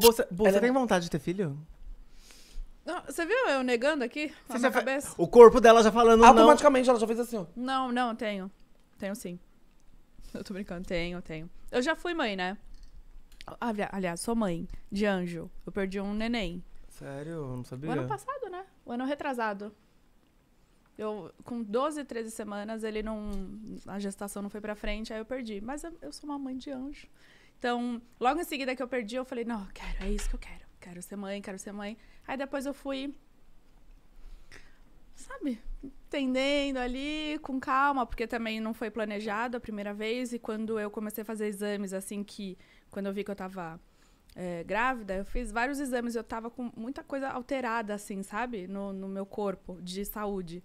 Você é tem vontade de ter filho? Não, Você viu eu negando aqui? a Você já fa- cabeça? O corpo dela já falando não. Automaticamente ela já fez assim, ó. Não, não, tenho. Tenho sim. Eu tô brincando, tenho, tenho. Eu já fui mãe, né? Aliás, sou mãe de anjo. Eu perdi um neném. Sério, eu não sabia. O ano passado, né? O ano retrasado. Eu, com 12, 13 semanas, ele não. A gestação não foi pra frente, aí eu perdi. Mas eu, eu sou uma mãe de anjo. Então, logo em seguida que eu perdi, eu falei, não, quero, é isso que eu quero. Quero ser mãe, quero ser mãe. Aí depois eu fui, sabe, entendendo ali, com calma, porque também não foi planejado a primeira vez. E quando eu comecei a fazer exames, assim, que quando eu vi que eu tava é, grávida, eu fiz vários exames e eu tava com muita coisa alterada, assim, sabe? No, no meu corpo, de saúde.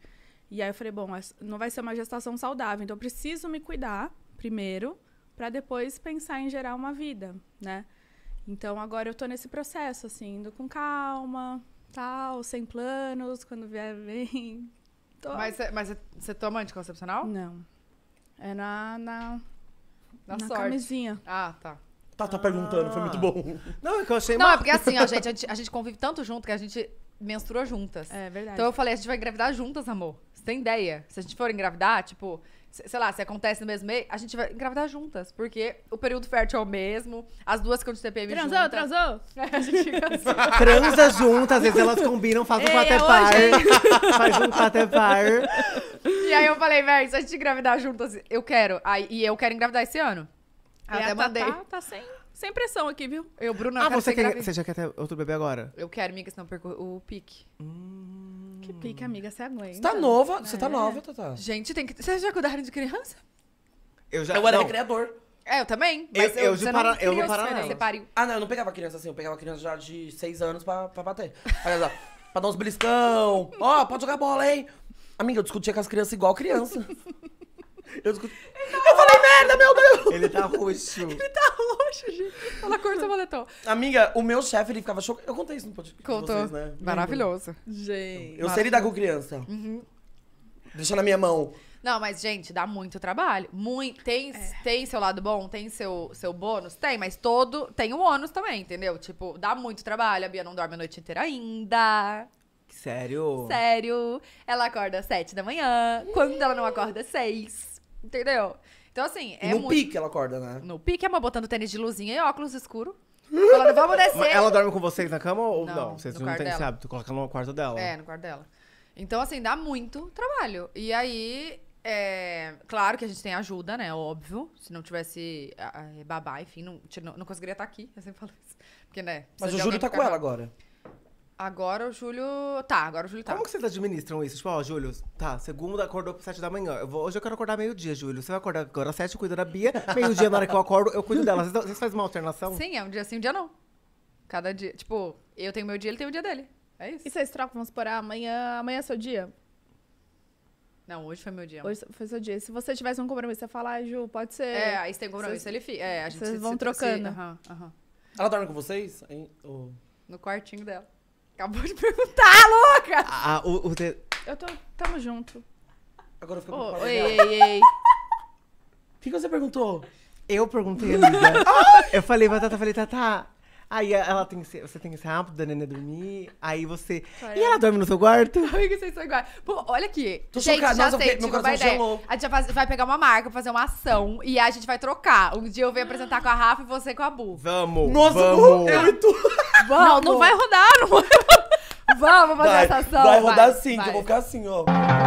E aí eu falei, bom, não vai ser uma gestação saudável, então eu preciso me cuidar primeiro para depois pensar em gerar uma vida, né? Então agora eu tô nesse processo, assim, indo com calma, tal, sem planos, quando vier bem. Tô... Mas, você toma anticoncepcional? Não. É na. Na, na, na sorte. camisinha. Ah, tá. Tá, tá ah. perguntando, foi muito bom. Não, é que eu achei Não, é porque assim, ó, gente, a gente, a gente convive tanto junto que a gente menstrua juntas. É verdade. Então eu falei, a gente vai engravidar juntas, amor. Você tem ideia? Se a gente for engravidar, tipo, sei lá, se acontece no mesmo mês, a gente vai engravidar juntas, porque o período fértil é o mesmo, as duas ficam de TPM transou, juntas. Transou, transou! É, a gente transou assim. Transa juntas, às vezes elas combinam, fazem um quarter é, par. Faz um quarter par. E aí eu falei, velho, se a gente engravidar juntas, eu quero. Aí, e eu quero engravidar esse ano. Até a mandei. Tá, tá sem, sem pressão aqui, viu? Eu, Bruna, ah, você, quer, você já quer ter outro bebê agora? Eu quero, amiga, senão perco o pique. Hum. Que pique, amiga, você aguenta. Você tá nova, você tá é. nova, Tata. Gente, tem que. Vocês já cuidaram de criança? Eu já. Eu era criador. É, eu também. eu, eu, eu, para, não eu não parava. Ah, não, eu não pegava criança assim. Eu pegava criança já de seis anos pra, pra bater. Olha pra dar uns beliscão. Ó, oh, pode jogar bola, hein? Amiga, eu discutia com as crianças igual criança. Eu, discutia. Ele tá roxo. Ele tá roxo, gente. Ela corta o moletom. Amiga, o meu chefe, ele ficava chocado. Eu contei isso no podcast Contou. vocês, né? Maravilhoso. Gente. Eu sei lidar com criança. Uhum. Deixa na minha mão. Não, mas, gente, dá muito trabalho. Muito. Tem, é. tem seu lado bom, tem seu, seu bônus? Tem, mas todo. Tem o ônus também, entendeu? Tipo, dá muito trabalho. A Bia não dorme a noite inteira ainda. Sério? Sério. Ela acorda às sete da manhã, quando ela não acorda às seis. Entendeu? Então, assim, é no muito... pique ela acorda, né? No pique, é uma botando tênis de luzinha e óculos escuro. Falando, vamos descer. ela dorme com vocês na cama ou não? não? Vocês não têm dela. esse hábito, coloca no quarto dela. É, no quarto dela. Então, assim, dá muito trabalho. E aí, é... claro que a gente tem ajuda, né? Óbvio. Se não tivesse ah, ah, é babá, enfim, não, não conseguiria estar tá aqui. Eu sempre falo isso. Porque, né? Mas o Júlio tá com ela agora. Agora o Júlio. Tá, agora o Júlio tá. Como que vocês administram isso? Tipo, ó, Júlio, tá, segunda acordou às sete da manhã. Eu vou, hoje eu quero acordar meio-dia, Júlio. Você vai acordar agora às sete, cuida da Bia. Meio-dia, na hora que eu acordo, eu cuido dela. Vocês, fazem uma alternação? Sim, é um dia sim, um dia não. Cada dia. Tipo, eu tenho meu dia, ele tem o dia dele. É isso. E vocês trocam, vamos supor, ah, amanhã, amanhã é seu dia? Não, hoje foi meu dia. Hoje foi seu dia. Se você tivesse um compromisso, você falar ah, Ju, pode ser. É, aí se tem compromisso, ele fica. É, a gente Vocês vão se, trocando. Ela dorme com vocês? Em, ou... No quartinho dela. Acabou de perguntar, louca! Ah, ah, o, o Eu tô. Tamo junto. Agora fica oh, Ei, ei, ei. O que, você perguntou? Eu perguntei, amiga. eu falei, Batata, falei, Tata. Aí ela tem que ser, você tem que ser rápido, a nenê né, né, dormir. Aí você. Caramba. E ela dorme no seu quarto? que vocês são iguais. Pô, olha aqui. Tô gente, chocada. já Nossa, sei, meu coração gelou. A gente vai pegar uma marca, fazer uma ação e a gente vai trocar. Um dia eu venho apresentar com a Rafa e você com a Bu. Vamos! Nossa, vamos. eu e tu. Vamos. Não, não vai rodar, não vai Vamos fazer vai, essa ação. Vai rodar vai, assim, vai. que eu vou ficar assim, ó.